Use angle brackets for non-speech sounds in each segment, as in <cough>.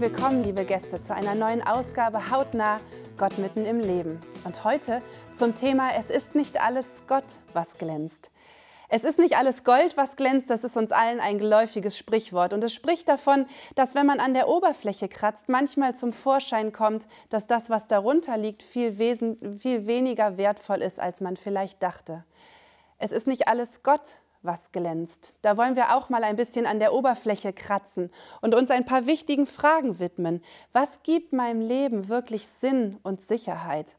Herzlich willkommen, liebe Gäste, zu einer neuen Ausgabe Hautnah Gott mitten im Leben. Und heute zum Thema Es ist nicht alles Gott, was glänzt. Es ist nicht alles Gold, was glänzt, das ist uns allen ein geläufiges Sprichwort. Und es spricht davon, dass wenn man an der Oberfläche kratzt, manchmal zum Vorschein kommt, dass das, was darunter liegt, viel, wesen, viel weniger wertvoll ist, als man vielleicht dachte. Es ist nicht alles Gott, was glänzt. Da wollen wir auch mal ein bisschen an der Oberfläche kratzen und uns ein paar wichtigen Fragen widmen. Was gibt meinem Leben wirklich Sinn und Sicherheit?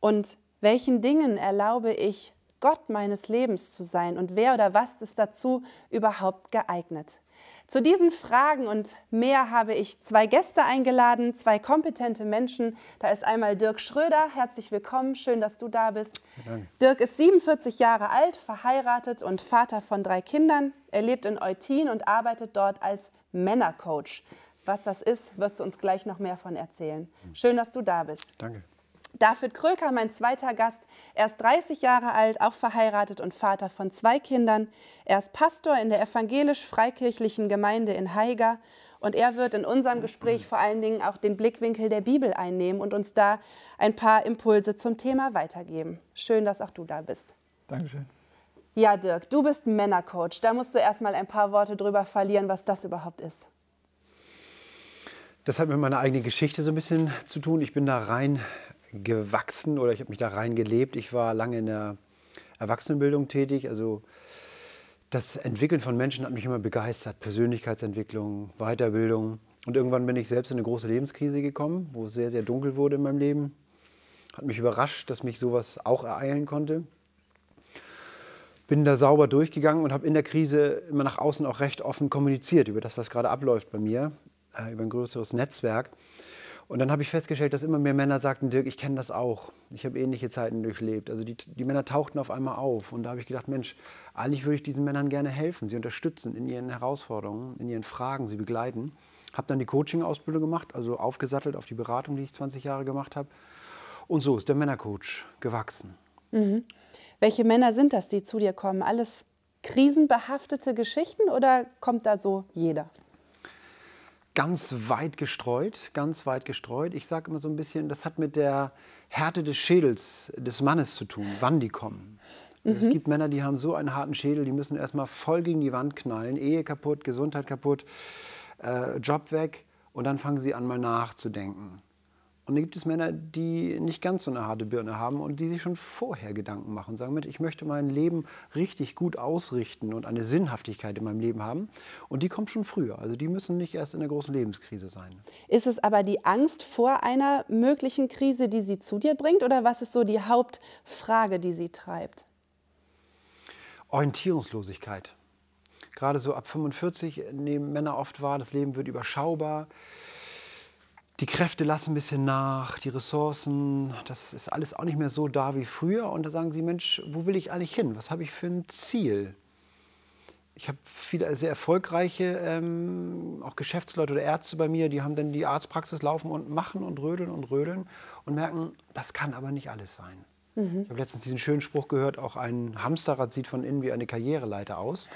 Und welchen Dingen erlaube ich, Gott meines Lebens zu sein? Und wer oder was ist dazu überhaupt geeignet? Zu diesen Fragen und mehr habe ich zwei Gäste eingeladen, zwei kompetente Menschen. Da ist einmal Dirk Schröder. Herzlich willkommen, schön, dass du da bist. Danke. Dirk ist 47 Jahre alt, verheiratet und Vater von drei Kindern. Er lebt in Eutin und arbeitet dort als Männercoach. Was das ist, wirst du uns gleich noch mehr von erzählen. Schön, dass du da bist. Danke. David Kröker, mein zweiter Gast, er ist 30 Jahre alt, auch verheiratet und Vater von zwei Kindern. Er ist Pastor in der evangelisch-freikirchlichen Gemeinde in Haiger und er wird in unserem Gespräch vor allen Dingen auch den Blickwinkel der Bibel einnehmen und uns da ein paar Impulse zum Thema weitergeben. Schön, dass auch du da bist. Dankeschön. Ja, Dirk, du bist Männercoach. Da musst du erst mal ein paar Worte drüber verlieren, was das überhaupt ist. Das hat mit meiner eigenen Geschichte so ein bisschen zu tun. Ich bin da rein gewachsen oder ich habe mich da reingelebt. Ich war lange in der Erwachsenenbildung tätig. Also das Entwickeln von Menschen hat mich immer begeistert. Persönlichkeitsentwicklung, Weiterbildung. Und irgendwann bin ich selbst in eine große Lebenskrise gekommen, wo es sehr, sehr dunkel wurde in meinem Leben. Hat mich überrascht, dass mich sowas auch ereilen konnte. Bin da sauber durchgegangen und habe in der Krise immer nach außen auch recht offen kommuniziert über das, was gerade abläuft bei mir, äh, über ein größeres Netzwerk. Und dann habe ich festgestellt, dass immer mehr Männer sagten, Dirk, ich kenne das auch. Ich habe ähnliche Zeiten durchlebt. Also die, die Männer tauchten auf einmal auf. Und da habe ich gedacht, Mensch, eigentlich würde ich diesen Männern gerne helfen, sie unterstützen in ihren Herausforderungen, in ihren Fragen, sie begleiten. Habe dann die Coaching-Ausbildung gemacht, also aufgesattelt auf die Beratung, die ich 20 Jahre gemacht habe. Und so ist der Männercoach gewachsen. Mhm. Welche Männer sind das, die zu dir kommen? Alles krisenbehaftete Geschichten oder kommt da so jeder? ganz weit gestreut, ganz weit gestreut. Ich sage immer so ein bisschen, das hat mit der Härte des Schädels des Mannes zu tun, wann die kommen. Also mhm. Es gibt Männer, die haben so einen harten Schädel, die müssen erstmal voll gegen die Wand knallen, Ehe kaputt, Gesundheit kaputt, äh, Job weg und dann fangen sie an, mal nachzudenken. Und dann gibt es Männer, die nicht ganz so eine harte Birne haben und die sich schon vorher Gedanken machen und sagen, ich möchte mein Leben richtig gut ausrichten und eine Sinnhaftigkeit in meinem Leben haben. Und die kommt schon früher. Also die müssen nicht erst in der großen Lebenskrise sein. Ist es aber die Angst vor einer möglichen Krise, die sie zu dir bringt? Oder was ist so die Hauptfrage, die sie treibt? Orientierungslosigkeit. Gerade so ab 45 nehmen Männer oft wahr, das Leben wird überschaubar die Kräfte lassen ein bisschen nach, die Ressourcen, das ist alles auch nicht mehr so da wie früher. Und da sagen sie, Mensch, wo will ich eigentlich hin? Was habe ich für ein Ziel? Ich habe viele sehr erfolgreiche, ähm, auch Geschäftsleute oder Ärzte bei mir, die haben dann die Arztpraxis laufen und machen und rödeln und rödeln und merken, das kann aber nicht alles sein. Mhm. Ich habe letztens diesen schönen Spruch gehört, auch ein Hamsterrad sieht von innen wie eine Karriereleiter aus.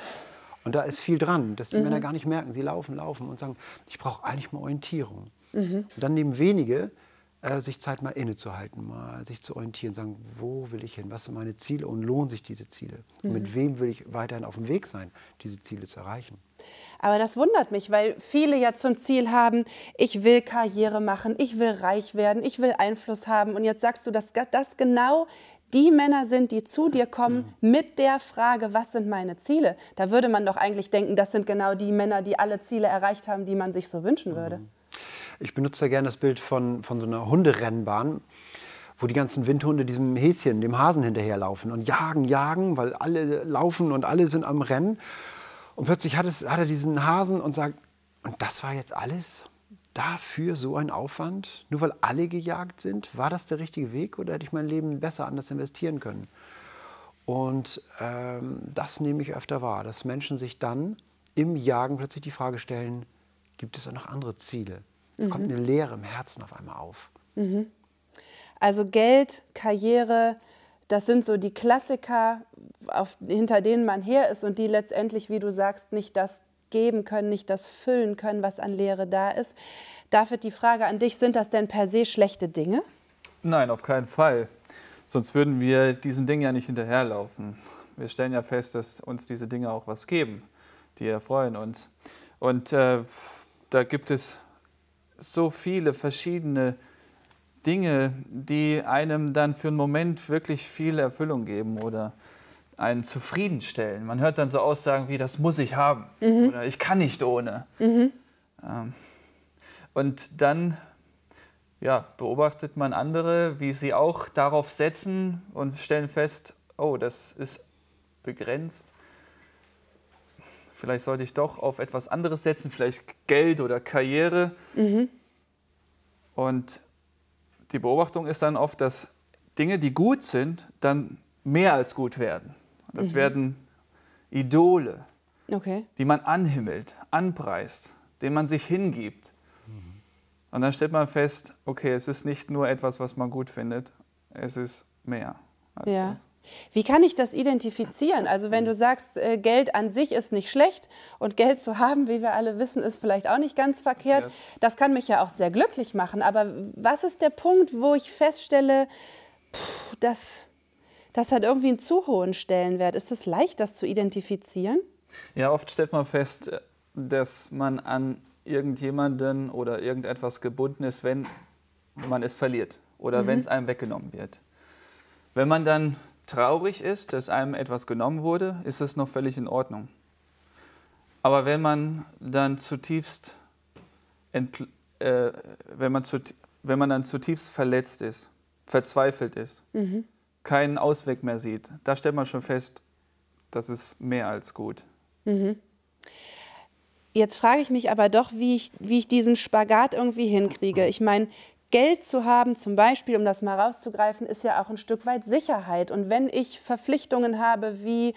Und da ist viel dran, dass die mhm. Männer gar nicht merken. Sie laufen, laufen und sagen, ich brauche eigentlich mal Orientierung. Mhm. Und dann nehmen wenige äh, sich Zeit, mal innezuhalten, mal sich zu orientieren, sagen, wo will ich hin, was sind meine Ziele und lohnen sich diese Ziele? Mhm. Mit wem will ich weiterhin auf dem Weg sein, diese Ziele zu erreichen? Aber das wundert mich, weil viele ja zum Ziel haben, ich will Karriere machen, ich will reich werden, ich will Einfluss haben. Und jetzt sagst du, dass das genau die Männer sind, die zu dir kommen ja. mit der Frage, was sind meine Ziele? Da würde man doch eigentlich denken, das sind genau die Männer, die alle Ziele erreicht haben, die man sich so wünschen mhm. würde. Mhm. Ich benutze da gerne das Bild von, von so einer Hunderennbahn wo die ganzen Windhunde diesem Häschen, dem Hasen hinterherlaufen und jagen, jagen, weil alle laufen und alle sind am Rennen. Und plötzlich hat, es, hat er diesen Hasen und sagt, und das war jetzt alles? Dafür so ein Aufwand? Nur weil alle gejagt sind? War das der richtige Weg oder hätte ich mein Leben besser anders investieren können? Und ähm, das nehme ich öfter wahr, dass Menschen sich dann im Jagen plötzlich die Frage stellen, gibt es auch noch andere Ziele? Da mhm. kommt eine Leere im Herzen auf einmal auf. Mhm. Also Geld, Karriere, das sind so die Klassiker, auf, hinter denen man her ist und die letztendlich, wie du sagst, nicht das geben können, nicht das füllen können, was an Leere da ist. David, die Frage an dich, sind das denn per se schlechte Dinge? Nein, auf keinen Fall. Sonst würden wir diesen Dingen ja nicht hinterherlaufen. Wir stellen ja fest, dass uns diese Dinge auch was geben. Die erfreuen uns. Und äh, da gibt es so viele verschiedene Dinge, die einem dann für einen Moment wirklich viel Erfüllung geben oder einen zufriedenstellen. Man hört dann so Aussagen wie, das muss ich haben mhm. oder ich kann nicht ohne. Mhm. Ähm, und dann ja, beobachtet man andere, wie sie auch darauf setzen und stellen fest, oh, das ist begrenzt vielleicht sollte ich doch auf etwas anderes setzen, vielleicht Geld oder Karriere. Mhm. Und die Beobachtung ist dann oft, dass Dinge, die gut sind, dann mehr als gut werden. Das mhm. werden Idole, okay. die man anhimmelt, anpreist, denen man sich hingibt. Mhm. Und dann stellt man fest, okay, es ist nicht nur etwas, was man gut findet, es ist mehr. Als ja. Das. Wie kann ich das identifizieren? Also wenn du sagst, äh, Geld an sich ist nicht schlecht und Geld zu haben, wie wir alle wissen, ist vielleicht auch nicht ganz verkehrt. Ja. Das kann mich ja auch sehr glücklich machen. Aber was ist der Punkt, wo ich feststelle, pff, das, das hat irgendwie einen zu hohen Stellenwert? Ist es leicht, das zu identifizieren? Ja, oft stellt man fest, äh, dass man an irgendjemanden oder irgendetwas gebunden ist, wenn man es verliert oder mhm. wenn es einem weggenommen wird. Wenn man dann traurig ist, dass einem etwas genommen wurde, ist es noch völlig in Ordnung. Aber wenn man dann zutiefst, äh, wenn, man zutiefst wenn man dann zutiefst verletzt ist, verzweifelt ist, mhm. keinen Ausweg mehr sieht, da stellt man schon fest, das ist mehr als gut. Mhm. Jetzt frage ich mich aber doch, wie ich, wie ich diesen Spagat irgendwie hinkriege. Ich meine, Geld zu haben, zum Beispiel, um das mal rauszugreifen, ist ja auch ein Stück weit Sicherheit. Und wenn ich Verpflichtungen habe wie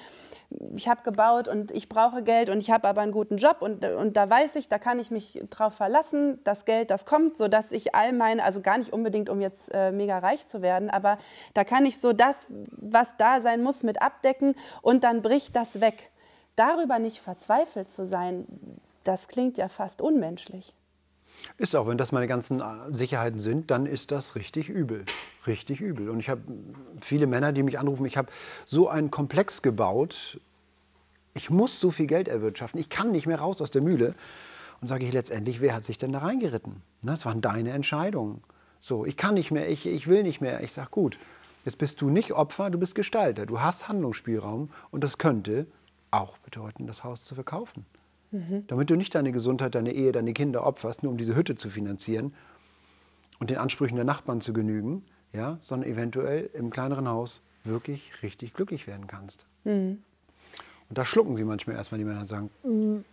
ich habe gebaut und ich brauche Geld und ich habe aber einen guten Job und, und da weiß ich, da kann ich mich drauf verlassen, das Geld, das kommt, sodass ich all meine, also gar nicht unbedingt, um jetzt äh, mega reich zu werden, aber da kann ich so das, was da sein muss, mit abdecken und dann bricht das weg. Darüber nicht verzweifelt zu sein, das klingt ja fast unmenschlich. Ist auch, wenn das meine ganzen äh, Sicherheiten sind, dann ist das richtig übel. Richtig übel. Und ich habe viele Männer, die mich anrufen, ich habe so einen Komplex gebaut, ich muss so viel Geld erwirtschaften, ich kann nicht mehr raus aus der Mühle. Und sage ich letztendlich, wer hat sich denn da reingeritten? Ne, das waren deine Entscheidungen. So, ich kann nicht mehr, ich, ich will nicht mehr. Ich sage, gut, jetzt bist du nicht Opfer, du bist Gestalter. Du hast Handlungsspielraum und das könnte auch bedeuten, das Haus zu verkaufen. Mhm. damit du nicht deine Gesundheit, deine Ehe, deine Kinder opferst, nur um diese Hütte zu finanzieren und den Ansprüchen der Nachbarn zu genügen, ja, sondern eventuell im kleineren Haus wirklich richtig glücklich werden kannst. Mhm. Und da schlucken sie manchmal erstmal die Männer sagen, mhm.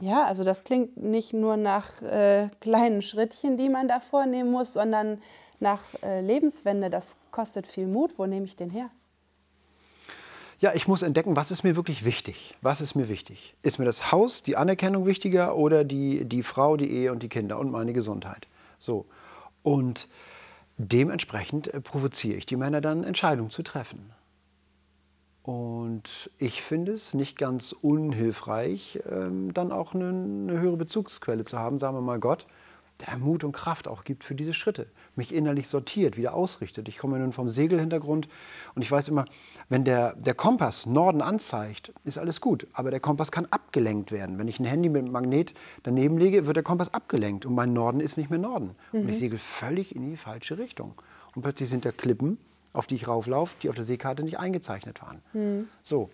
Ja, also das klingt nicht nur nach äh, kleinen Schrittchen, die man da vornehmen muss, sondern nach äh, Lebenswende. Das kostet viel Mut. Wo nehme ich den her? ja, ich muss entdecken, was ist mir wirklich wichtig? Was ist mir wichtig? Ist mir das Haus, die Anerkennung wichtiger oder die, die Frau, die Ehe und die Kinder und meine Gesundheit? So. Und dementsprechend äh, provoziere ich die Männer dann, Entscheidungen zu treffen. Und ich finde es nicht ganz unhilfreich, ähm, dann auch eine, eine höhere Bezugsquelle zu haben, sagen wir mal Gott der Mut und Kraft auch gibt für diese Schritte, mich innerlich sortiert, wieder ausrichtet. Ich komme nun vom Segelhintergrund und ich weiß immer, wenn der, der Kompass Norden anzeigt, ist alles gut, aber der Kompass kann abgelenkt werden. Wenn ich ein Handy mit einem Magnet daneben lege, wird der Kompass abgelenkt und mein Norden ist nicht mehr Norden. Mhm. Und ich mhm. segel völlig in die falsche Richtung. Und plötzlich sind da Klippen, auf die ich rauflaufe, die auf der Seekarte nicht eingezeichnet waren. Mhm. So,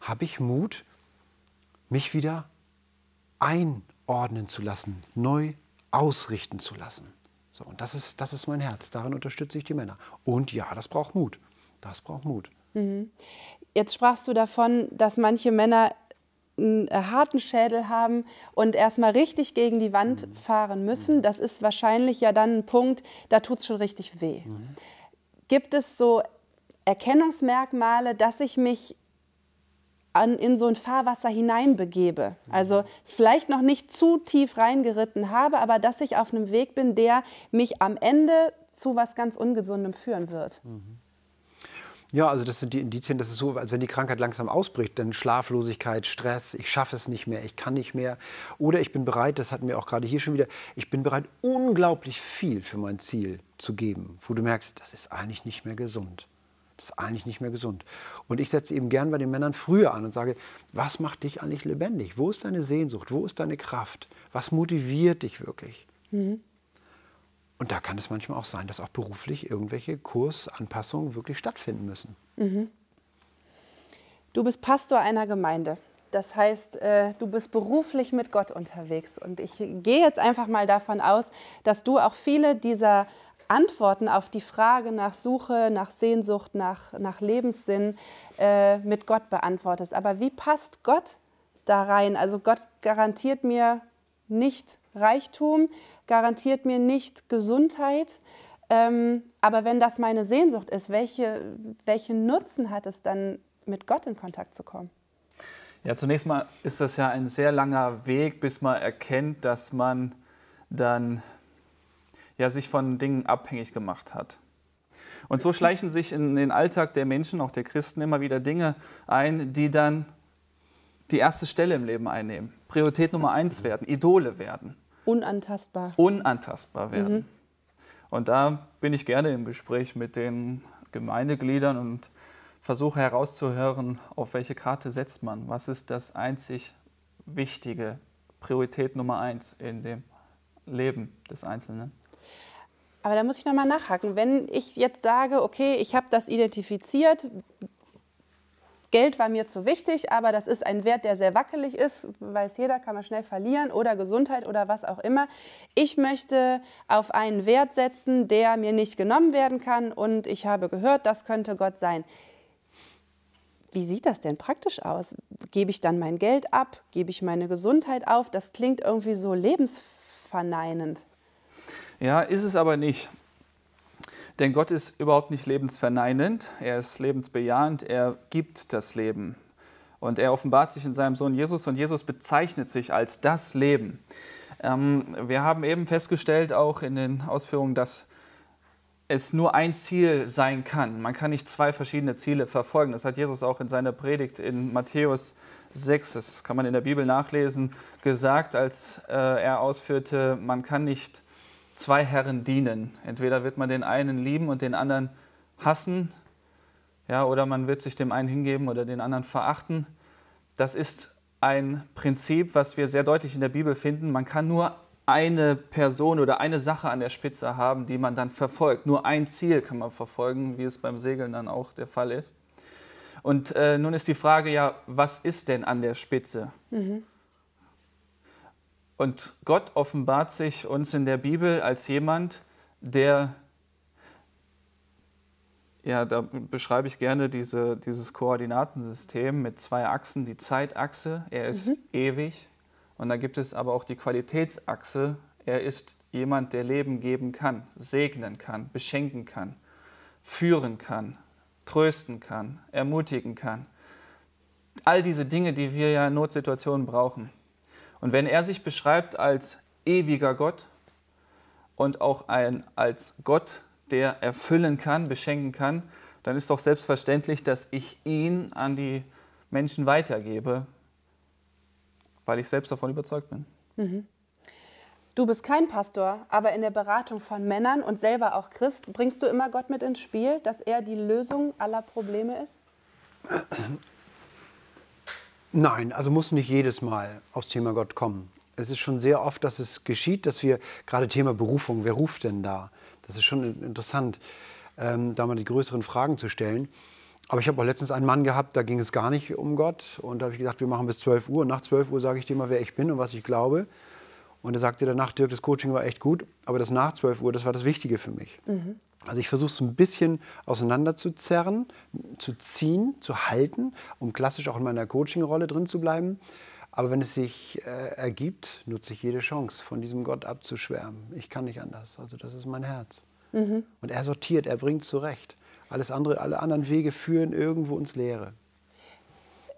habe ich Mut, mich wieder einordnen zu lassen, neu ausrichten zu lassen. So, und das ist, das ist mein Herz. Darin unterstütze ich die Männer. Und ja, das braucht Mut. Das braucht Mut. Mhm. Jetzt sprachst du davon, dass manche Männer einen äh, harten Schädel haben und erstmal richtig gegen die Wand mhm. fahren müssen. Mhm. Das ist wahrscheinlich ja dann ein Punkt, da tut es schon richtig weh. Mhm. Gibt es so Erkennungsmerkmale, dass ich mich an, in so ein Fahrwasser hineinbegebe. Also vielleicht noch nicht zu tief reingeritten habe, aber dass ich auf einem Weg bin, der mich am Ende zu was ganz Ungesundem führen wird. Mhm. Ja, also das sind die Indizien, das ist so, als wenn die Krankheit langsam ausbricht, dann Schlaflosigkeit, Stress, ich schaffe es nicht mehr, ich kann nicht mehr. Oder ich bin bereit, das hatten wir auch gerade hier schon wieder, ich bin bereit, unglaublich viel für mein Ziel zu geben, wo du merkst, das ist eigentlich nicht mehr gesund. Das ist eigentlich nicht mehr gesund. Und ich setze eben gern bei den Männern früher an und sage, was macht dich eigentlich lebendig? Wo ist deine Sehnsucht? Wo ist deine Kraft? Was motiviert dich wirklich? Mhm. Und da kann es manchmal auch sein, dass auch beruflich irgendwelche Kursanpassungen wirklich stattfinden müssen. Mhm. Du bist Pastor einer Gemeinde. Das heißt, äh, du bist beruflich mit Gott unterwegs. Und ich gehe jetzt einfach mal davon aus, dass du auch viele dieser Antworten auf die Frage nach Suche, nach Sehnsucht, nach, nach Lebenssinn äh, mit Gott beantwortest. Aber wie passt Gott da rein? Also Gott garantiert mir nicht Reichtum, garantiert mir nicht Gesundheit. Ähm, aber wenn das meine Sehnsucht ist, welche, welchen Nutzen hat es dann, mit Gott in Kontakt zu kommen? Ja, zunächst mal ist das ja ein sehr langer Weg, bis man erkennt, dass man dann ja, sich von Dingen abhängig gemacht hat. Und so schleichen sich in den Alltag der Menschen, auch der Christen, immer wieder Dinge ein, die dann die erste Stelle im Leben einnehmen. Priorität Nummer eins werden, Idole werden. Unantastbar. Unantastbar werden. Mhm. Und da bin ich gerne im Gespräch mit den Gemeindegliedern und versuche herauszuhören, auf welche Karte setzt man. Was ist das einzig Wichtige, Priorität Nummer eins in dem Leben des Einzelnen? Aber da muss ich nochmal nachhaken. Wenn ich jetzt sage, okay, ich habe das identifiziert, Geld war mir zu wichtig, aber das ist ein Wert, der sehr wackelig ist, weiß jeder, kann man schnell verlieren oder Gesundheit oder was auch immer. Ich möchte auf einen Wert setzen, der mir nicht genommen werden kann und ich habe gehört, das könnte Gott sein. Wie sieht das denn praktisch aus? Gebe ich dann mein Geld ab? Gebe ich meine Gesundheit auf? Das klingt irgendwie so lebensverneinend. Ja, ist es aber nicht. Denn Gott ist überhaupt nicht lebensverneinend, er ist lebensbejahend, er gibt das Leben. Und er offenbart sich in seinem Sohn Jesus und Jesus bezeichnet sich als das Leben. Ähm, wir haben eben festgestellt, auch in den Ausführungen, dass es nur ein Ziel sein kann. Man kann nicht zwei verschiedene Ziele verfolgen. Das hat Jesus auch in seiner Predigt in Matthäus 6, das kann man in der Bibel nachlesen, gesagt, als äh, er ausführte, man kann nicht zwei Herren dienen. Entweder wird man den einen lieben und den anderen hassen, ja, oder man wird sich dem einen hingeben oder den anderen verachten. Das ist ein Prinzip, was wir sehr deutlich in der Bibel finden. Man kann nur eine Person oder eine Sache an der Spitze haben, die man dann verfolgt. Nur ein Ziel kann man verfolgen, wie es beim Segeln dann auch der Fall ist. Und äh, nun ist die Frage ja, was ist denn an der Spitze? Mhm. Und Gott offenbart sich uns in der Bibel als jemand, der, ja, da beschreibe ich gerne diese, dieses Koordinatensystem mit zwei Achsen, die Zeitachse, er ist mhm. ewig. Und da gibt es aber auch die Qualitätsachse, er ist jemand, der Leben geben kann, segnen kann, beschenken kann, führen kann, trösten kann, ermutigen kann. All diese Dinge, die wir ja in Notsituationen brauchen. Und wenn er sich beschreibt als ewiger Gott und auch ein, als Gott, der erfüllen kann, beschenken kann, dann ist doch selbstverständlich, dass ich ihn an die Menschen weitergebe, weil ich selbst davon überzeugt bin. Mhm. Du bist kein Pastor, aber in der Beratung von Männern und selber auch Christ, bringst du immer Gott mit ins Spiel, dass er die Lösung aller Probleme ist? Nein, also muss nicht jedes Mal aufs Thema Gott kommen. Es ist schon sehr oft, dass es geschieht, dass wir gerade Thema Berufung, wer ruft denn da? Das ist schon interessant, ähm, da mal die größeren Fragen zu stellen. Aber ich habe auch letztens einen Mann gehabt, da ging es gar nicht um Gott. Und da habe ich gesagt, wir machen bis 12 Uhr. Und nach 12 Uhr sage ich dir mal, wer ich bin und was ich glaube. Und er sagte danach, Dirk, das Coaching war echt gut, aber das nach 12 Uhr, das war das Wichtige für mich. Mhm. Also ich versuche es ein bisschen auseinanderzuzerren, zu zu ziehen, zu halten, um klassisch auch in meiner Coaching-Rolle drin zu bleiben. Aber wenn es sich äh, ergibt, nutze ich jede Chance, von diesem Gott abzuschwärmen. Ich kann nicht anders. Also das ist mein Herz. Mhm. Und er sortiert, er bringt zurecht. Alles andere, alle anderen Wege führen irgendwo ins Leere.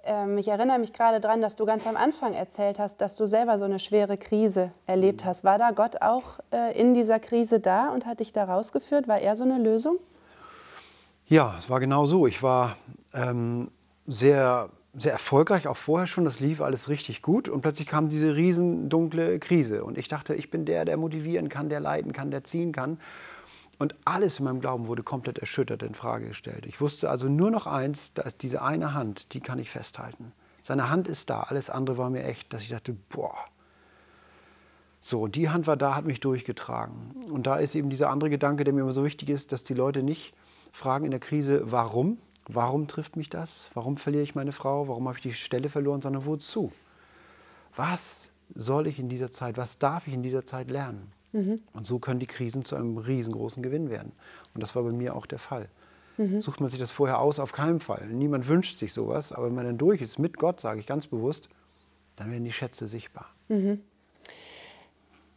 Ähm, ich erinnere mich gerade daran, dass du ganz am Anfang erzählt hast, dass du selber so eine schwere Krise erlebt mhm. hast. War da Gott auch äh, in dieser Krise da und hat dich da rausgeführt? War er so eine Lösung? Ja, es war genau so. Ich war ähm, sehr, sehr erfolgreich, auch vorher schon. Das lief alles richtig gut. Und plötzlich kam diese riesendunkle Krise. Und ich dachte, ich bin der, der motivieren kann, der leiten kann, der ziehen kann. Und alles in meinem Glauben wurde komplett erschüttert, in Frage gestellt. Ich wusste also nur noch eins, dass diese eine Hand, die kann ich festhalten. Seine Hand ist da, alles andere war mir echt, dass ich dachte, boah. So, die Hand war da, hat mich durchgetragen. Und da ist eben dieser andere Gedanke, der mir immer so wichtig ist, dass die Leute nicht fragen in der Krise, warum? Warum trifft mich das? Warum verliere ich meine Frau? Warum habe ich die Stelle verloren? Sondern wozu? Was soll ich in dieser Zeit, was darf ich in dieser Zeit lernen? Mhm. Und so können die Krisen zu einem riesengroßen Gewinn werden. Und das war bei mir auch der Fall. Mhm. Sucht man sich das vorher aus? Auf keinen Fall. Niemand wünscht sich sowas. Aber wenn man dann durch ist, mit Gott, sage ich ganz bewusst, dann werden die Schätze sichtbar. Mhm.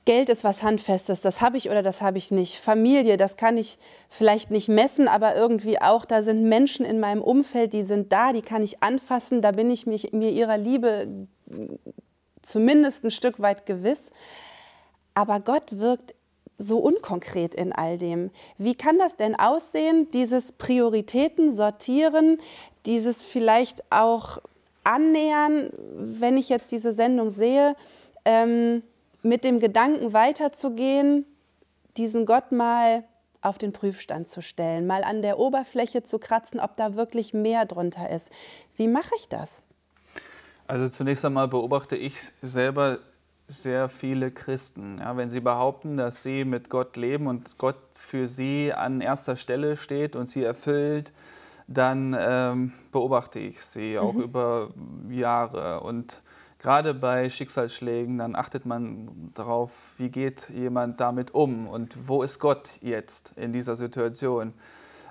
Geld ist was Handfestes, das habe ich oder das habe ich nicht. Familie, das kann ich vielleicht nicht messen, aber irgendwie auch, da sind Menschen in meinem Umfeld, die sind da, die kann ich anfassen, da bin ich mich, mir ihrer Liebe zumindest ein Stück weit gewiss. Aber Gott wirkt so unkonkret in all dem. Wie kann das denn aussehen, dieses Prioritäten sortieren, dieses vielleicht auch annähern, wenn ich jetzt diese Sendung sehe, ähm, mit dem Gedanken weiterzugehen, diesen Gott mal auf den Prüfstand zu stellen, mal an der Oberfläche zu kratzen, ob da wirklich mehr drunter ist. Wie mache ich das? Also zunächst einmal beobachte ich selber sehr viele Christen. Ja, wenn sie behaupten, dass sie mit Gott leben und Gott für sie an erster Stelle steht und sie erfüllt, dann ähm, beobachte ich sie auch mhm. über Jahre. Und gerade bei Schicksalsschlägen, dann achtet man darauf, wie geht jemand damit um und wo ist Gott jetzt in dieser Situation.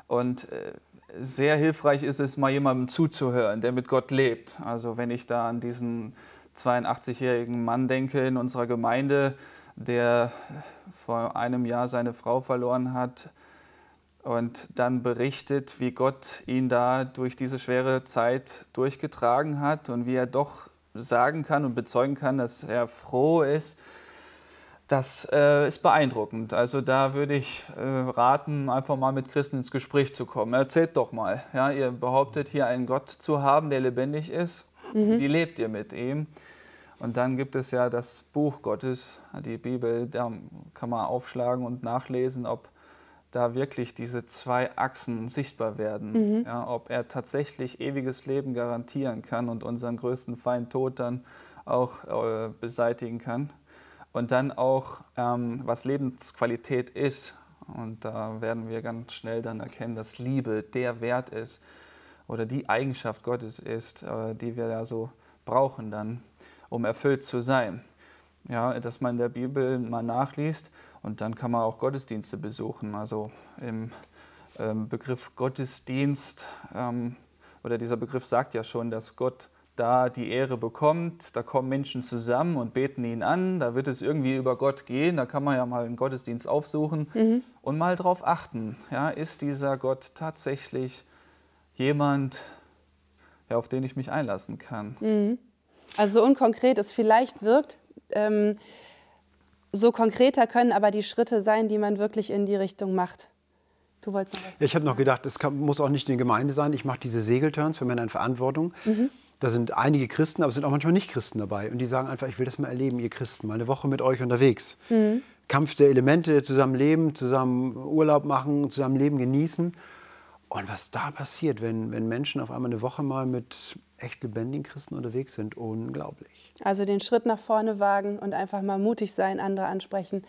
Und äh, sehr hilfreich ist es, mal jemandem zuzuhören, der mit Gott lebt. Also wenn ich da an diesen 82-jährigen Mann denke in unserer Gemeinde, der vor einem Jahr seine Frau verloren hat und dann berichtet, wie Gott ihn da durch diese schwere Zeit durchgetragen hat und wie er doch sagen kann und bezeugen kann, dass er froh ist. Das äh, ist beeindruckend. Also da würde ich äh, raten, einfach mal mit Christen ins Gespräch zu kommen. Erzählt doch mal. Ja, ihr behauptet hier einen Gott zu haben, der lebendig ist Mhm. Wie lebt ihr mit ihm? Und dann gibt es ja das Buch Gottes, die Bibel, da kann man aufschlagen und nachlesen, ob da wirklich diese zwei Achsen sichtbar werden, mhm. ja, ob er tatsächlich ewiges Leben garantieren kann und unseren größten Feind Tod dann auch äh, beseitigen kann und dann auch, ähm, was Lebensqualität ist. Und da werden wir ganz schnell dann erkennen, dass Liebe der Wert ist, oder die Eigenschaft Gottes ist, äh, die wir da so brauchen dann, um erfüllt zu sein. Ja, dass man in der Bibel mal nachliest und dann kann man auch Gottesdienste besuchen. Also im ähm, Begriff Gottesdienst ähm, oder dieser Begriff sagt ja schon, dass Gott da die Ehre bekommt, da kommen Menschen zusammen und beten ihn an, da wird es irgendwie über Gott gehen, da kann man ja mal einen Gottesdienst aufsuchen mhm. und mal drauf achten, ja, ist dieser Gott tatsächlich jemand, ja, auf den ich mich einlassen kann. Mhm. Also so unkonkret es vielleicht wirkt, ähm, so konkreter können aber die Schritte sein, die man wirklich in die Richtung macht. Du wolltest noch was ja, Ich habe noch gedacht, es kann, muss auch nicht in der Gemeinde sein. Ich mache diese Segelturns für Männer in Verantwortung. Mhm. Da sind einige Christen, aber es sind auch manchmal Nicht-Christen dabei. Und die sagen einfach, ich will das mal erleben, ihr Christen, mal eine Woche mit euch unterwegs. Mhm. Kampf der Elemente, zusammen leben, zusammen Urlaub machen, zusammen Leben genießen. Und was da passiert, wenn, wenn Menschen auf einmal eine Woche mal mit echt lebendigen Christen unterwegs sind. Unglaublich. Also den Schritt nach vorne wagen und einfach mal mutig sein, andere ansprechen.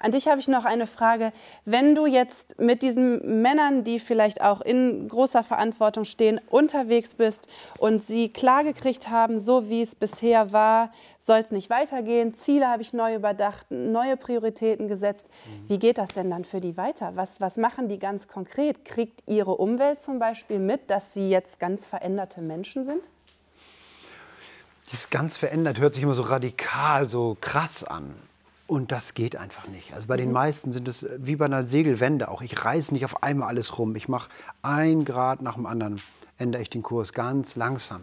An dich habe ich noch eine Frage. Wenn du jetzt mit diesen Männern, die vielleicht auch in großer Verantwortung stehen, unterwegs bist und sie klar gekriegt haben, so wie es bisher war, soll es nicht weitergehen, Ziele habe ich neu überdacht, neue Prioritäten gesetzt. Mhm. Wie geht das denn dann für die weiter? Was, was machen die ganz konkret? Kriegt ihre Umwelt zum Beispiel mit, dass sie jetzt ganz veränderte Menschen sind? die ist ganz verändert, hört sich immer so radikal, so krass an. Und das geht einfach nicht. Also bei den mhm. meisten sind es äh, wie bei einer Segelwende auch. Ich reiße nicht auf einmal alles rum. Ich mache ein Grad nach dem anderen, ändere ich den Kurs ganz langsam.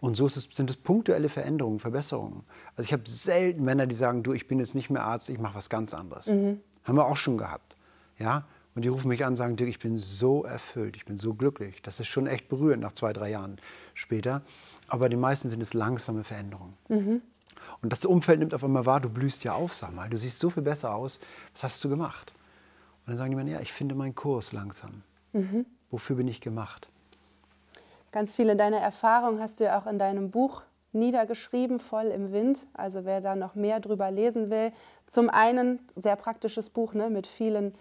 Und so es, sind es punktuelle Veränderungen, Verbesserungen. Also ich habe selten Männer, die sagen, du, ich bin jetzt nicht mehr Arzt, ich mache was ganz anderes. Mhm. Haben wir auch schon gehabt. Ja? Und die rufen mich an und sagen, Dirk, ich bin so erfüllt, ich bin so glücklich. Das ist schon echt berührend nach zwei, drei Jahren später aber die meisten sind es langsame Veränderungen. Mhm. Und das Umfeld nimmt auf einmal wahr, du blühst ja auf, sag mal, du siehst so viel besser aus, was hast du gemacht? Und dann sagen die Männer, ja, ich finde meinen Kurs langsam. Mhm. Wofür bin ich gemacht? Ganz viele deiner Erfahrungen hast du ja auch in deinem Buch niedergeschrieben, voll im Wind. Also wer da noch mehr drüber lesen will, zum einen sehr praktisches Buch ne, mit vielen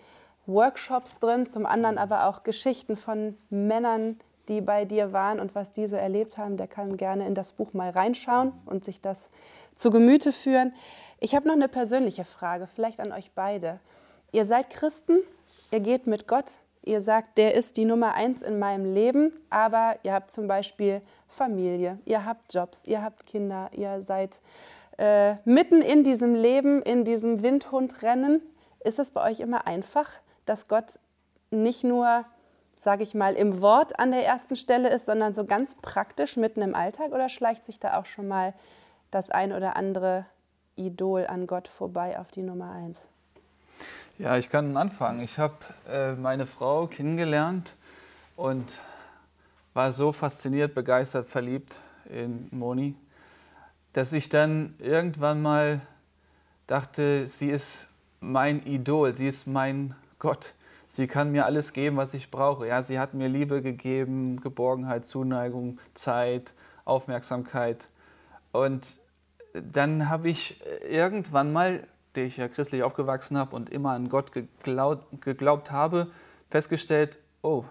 Workshops drin, zum anderen aber auch Geschichten von Männern, die bei dir waren und was die so erlebt haben, der kann gerne in das Buch mal reinschauen und sich das zu Gemüte führen. Ich habe noch eine persönliche Frage, vielleicht an euch beide. Ihr seid Christen, ihr geht mit Gott, ihr sagt, der ist die Nummer eins in meinem Leben, aber ihr habt zum Beispiel Familie, ihr habt Jobs, ihr habt Kinder, ihr seid äh, mitten in diesem Leben, in diesem Windhundrennen. Ist es bei euch immer einfach, dass Gott nicht nur sage ich mal, im Wort an der ersten Stelle ist, sondern so ganz praktisch mitten im Alltag? Oder schleicht sich da auch schon mal das ein oder andere Idol an Gott vorbei auf die Nummer eins? Ja, ich kann anfangen. Ich habe äh, meine Frau kennengelernt und war so fasziniert, begeistert, verliebt in Moni, dass ich dann irgendwann mal dachte, sie ist mein Idol, sie ist mein Gott sie kann mir alles geben, was ich brauche. Ja, sie hat mir Liebe gegeben, Geborgenheit, Zuneigung, Zeit, Aufmerksamkeit. Und dann habe ich irgendwann mal, der ich ja christlich aufgewachsen habe und immer an Gott geglaubt, geglaubt habe, festgestellt, oh,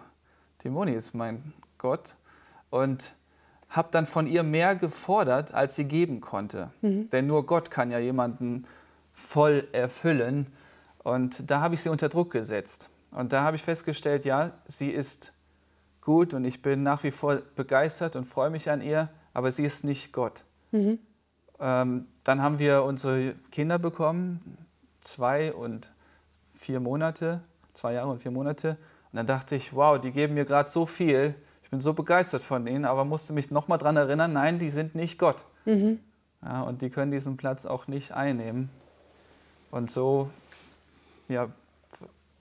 die ist mein Gott. Und habe dann von ihr mehr gefordert, als sie geben konnte. Mhm. Denn nur Gott kann ja jemanden voll erfüllen. Und da habe ich sie unter Druck gesetzt. Und da habe ich festgestellt, ja, sie ist gut und ich bin nach wie vor begeistert und freue mich an ihr, aber sie ist nicht Gott. Mhm. Ähm, dann haben wir unsere Kinder bekommen, zwei und vier Monate, zwei Jahre und vier Monate. Und dann dachte ich, wow, die geben mir gerade so viel, ich bin so begeistert von ihnen, aber musste mich nochmal daran erinnern, nein, die sind nicht Gott. Mhm. Ja, und die können diesen Platz auch nicht einnehmen. Und so ja,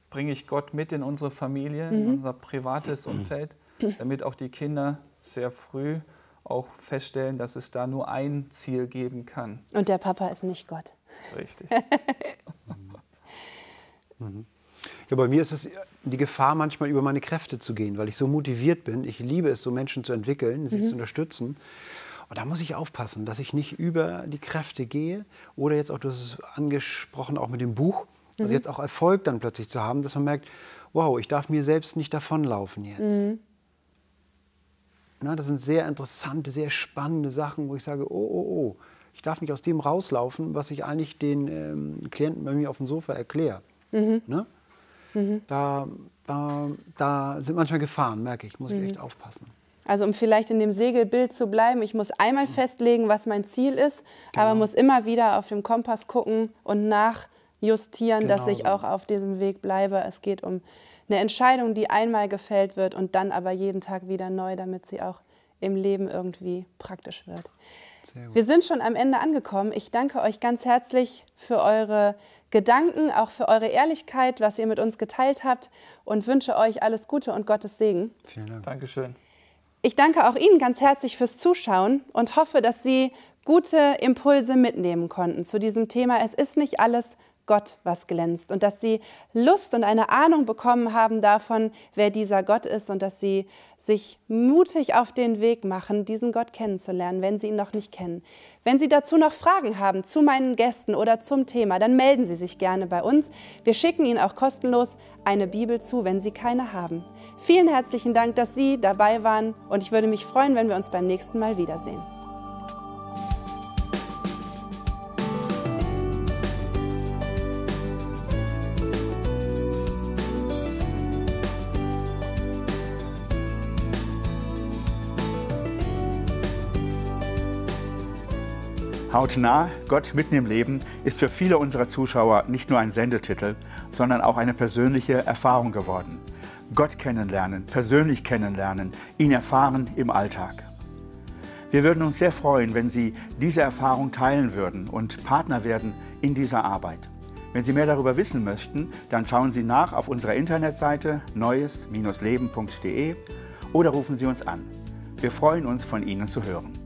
bringe ich Gott mit in unsere Familie, in mhm. unser privates Umfeld, damit auch die Kinder sehr früh auch feststellen, dass es da nur ein Ziel geben kann. Und der Papa ist nicht Gott. Richtig. <laughs> Mhm. ja, bei mir ist es die Gefahr, manchmal über meine Kräfte zu gehen, weil ich so motiviert bin. Ich liebe es, so Menschen zu entwickeln, sie mhm. zu unterstützen. Und da muss ich aufpassen, dass ich nicht über die Kräfte gehe. Oder jetzt auch, du hast es angesprochen, auch mit dem Buch also mhm. Also jetzt auch Erfolg dann plötzlich zu haben, dass man merkt, wow, ich darf mir selbst nicht davonlaufen jetzt. Mhm. Na, das sind sehr interessante, sehr spannende Sachen, wo ich sage, oh, oh, oh, ich darf nicht aus dem rauslaufen, was ich eigentlich den ähm, Klienten bei mir auf dem Sofa erkläre. Mhm. Ne? Mhm. Da, da, da, sind manchmal Gefahren, merke ich, muss ich mhm. echt aufpassen. Also um vielleicht in dem Segelbild zu bleiben, ich muss einmal mhm. festlegen, was mein Ziel ist, genau. aber muss immer wieder auf dem Kompass gucken und nach justieren, genau dass ich genau so. auch auf diesem Weg bleibe. Es geht um eine Entscheidung, die einmal gefällt wird und dann aber jeden Tag wieder neu, damit sie auch im Leben irgendwie praktisch wird. Wir sind schon am Ende angekommen. Ich danke euch ganz herzlich für eure Gedanken, auch für eure Ehrlichkeit, was ihr mit uns geteilt habt und wünsche euch alles Gute und Gottes Segen. Vielen Dank. Dankeschön. Ich danke auch Ihnen ganz herzlich fürs Zuschauen und hoffe, dass Sie gute Impulse mitnehmen konnten zu diesem Thema. Es ist nicht alles Gott was glänzt und dass sie Lust und eine Ahnung bekommen haben davon, wer dieser Gott ist und dass sie sich mutig auf den Weg machen, diesen Gott kennenzulernen, wenn sie ihn noch nicht kennen. Wenn Sie dazu noch Fragen haben zu meinen Gästen oder zum Thema, dann melden Sie sich gerne bei uns. Wir schicken Ihnen auch kostenlos eine Bibel zu, wenn Sie keine haben. Vielen herzlichen Dank, dass Sie dabei waren und ich würde mich freuen, wenn wir uns beim nächsten Mal wiedersehen. Hautnah, Gott mitten im Leben, ist für viele unserer Zuschauer nicht nur ein Sendetitel, sondern auch eine persönliche Erfahrung geworden. Gott kennenlernen, persönlich kennenlernen, ihn erfahren im Alltag. Wir würden uns sehr freuen, wenn Sie diese Erfahrung teilen würden und Partner werden in dieser Arbeit. Wenn Sie mehr darüber wissen möchten, dann schauen Sie nach auf unserer Internetseite neues-leben.de oder rufen Sie uns an. Wir freuen uns, von Ihnen zu hören.